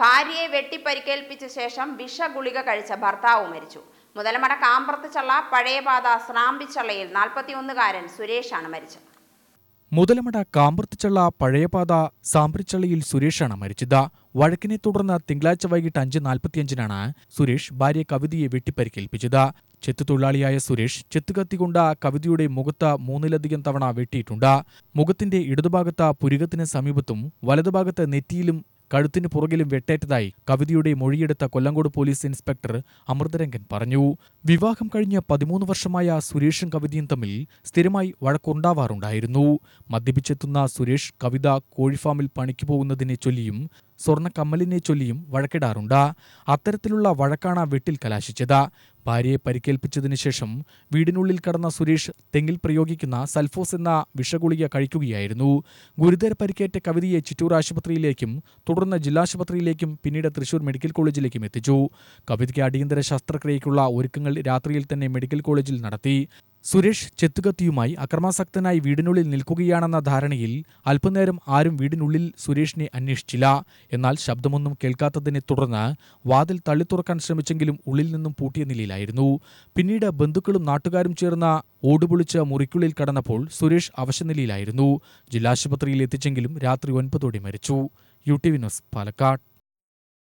ഭാര്യയെ വെട്ടിപ്പരിക്കേൽപ്പിച്ച ശേഷം വിഷഗുളിക കഴിച്ച ഭർത്താവ് മരിച്ചു മുതലമട കാമ്പ്രത്തിച്ചള്ള പഴയപാത സ്രാമ്പിച്ചള്ളയിൽ നാൽപ്പത്തിയൊന്നുകാരൻ സുരേഷാണ് മരിച്ചത് മുതലമട കാമ്പർത്തിച്ചള്ള പഴയപാത സാമ്പ്രിച്ചള്ളിയിൽ സുരേഷാണ് മരിച്ചത് വഴക്കിനെ തുടർന്ന് തിങ്കളാഴ്ച വൈകിട്ട് അഞ്ച് നാൽപ്പത്തിയഞ്ചിനാണ് സുരേഷ് ഭാര്യ കവിതയെ വെട്ടിപ്പരിക്കേൽപ്പിച്ചത് ചെത്ത് തൊഴിലാളിയായ സുരേഷ് ചെത്തുകത്തികൊണ്ട് കവിതയുടെ മുഖത്ത് മൂന്നിലധികം തവണ വെട്ടിയിട്ടുണ്ട് മുഖത്തിന്റെ ഇടതുഭാഗത്ത് പുരുകത്തിന് സമീപത്തും വലതുഭാഗത്ത് നെറ്റിയിലും കഴുത്തിന് പുറകിലും വെട്ടേറ്റതായി കവിതയുടെ മൊഴിയെടുത്ത കൊല്ലങ്കോട് പോലീസ് ഇൻസ്പെക്ടർ അമൃതരംഗൻ പറഞ്ഞു വിവാഹം കഴിഞ്ഞ പതിമൂന്ന് വർഷമായ സുരേഷും കവിതയും തമ്മിൽ സ്ഥിരമായി വഴക്കുണ്ടാവാറുണ്ടായിരുന്നു മദ്യപിച്ചെത്തുന്ന സുരേഷ് കവിത കോഴിഫാമിൽ പണിക്ക് പോകുന്നതിനെ ചൊല്ലിയും കമ്മലിനെ ചൊല്ലിയും വഴക്കിടാറുണ്ട് അത്തരത്തിലുള്ള വഴക്കാണ് ആ വീട്ടിൽ കലാശിച്ചത് ഭാര്യയെ പരിക്കേൽപ്പിച്ചതിനു ശേഷം വീടിനുള്ളിൽ കടന്ന സുരേഷ് തെങ്ങിൽ പ്രയോഗിക്കുന്ന സൽഫോസ് എന്ന വിഷഗുളിക കഴിക്കുകയായിരുന്നു ഗുരുതര പരിക്കേറ്റ കവിതയെ ചിറ്റൂർ ആശുപത്രിയിലേക്കും തുടർന്ന് ജില്ലാശുപത്രിയിലേക്കും പിന്നീട് തൃശൂർ മെഡിക്കൽ കോളേജിലേക്കും എത്തിച്ചു കവിതയ്ക്ക് അടിയന്തര ശസ്ത്രക്രിയയ്ക്കുള്ള ഒരുക്കങ്ങൾ രാത്രിയിൽ തന്നെ മെഡിക്കൽ കോളേജിൽ നടത്തി സുരേഷ് ചെത്തുകത്തിയുമായി അക്രമാസക്തനായി വീടിനുള്ളിൽ നിൽക്കുകയാണെന്ന ധാരണയിൽ അല്പനേരം ആരും വീടിനുള്ളിൽ സുരേഷിനെ അന്വേഷിച്ചില്ല എന്നാൽ ശബ്ദമൊന്നും കേൾക്കാത്തതിനെ തുടർന്ന് വാതിൽ തള്ളിത്തുറക്കാൻ ശ്രമിച്ചെങ്കിലും ഉള്ളിൽ നിന്നും പൂട്ടിയ നിലയിലായിരുന്നു പിന്നീട് ബന്ധുക്കളും നാട്ടുകാരും ചേർന്ന ഓടുപൊളിച്ച മുറിക്കുള്ളിൽ കടന്നപ്പോൾ സുരേഷ് അവശനിലയിലായിരുന്നു ജില്ലാശുപത്രിയിൽ എത്തിച്ചെങ്കിലും രാത്രി ഒൻപതോടെ മരിച്ചു യു ടി വിനോസ് ന്യൂസ് പാലക്കാട്